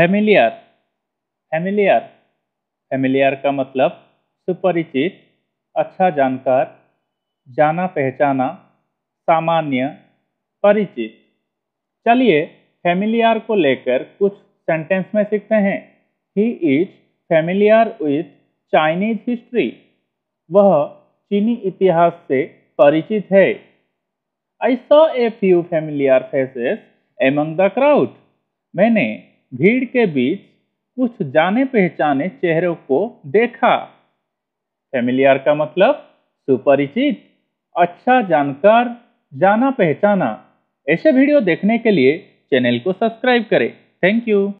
familiar familiar familiar का मतलब सुपरिचित अच्छा जानकार जाना पहचाना सामान्य परिचित चलिए फेमिलियर को लेकर कुछ सेंटेंस में सीखते हैं he is familiar with Chinese history वह चीनी इतिहास से परिचित है I saw a few familiar faces among the crowd मैंने भीड़ के बीच कुछ जाने पहचाने चेहरों को देखा फेमिलियर का मतलब सुपरिचित अच्छा जानकार जाना पहचाना ऐसे वीडियो देखने के लिए चैनल को सब्सक्राइब करें थैंक यू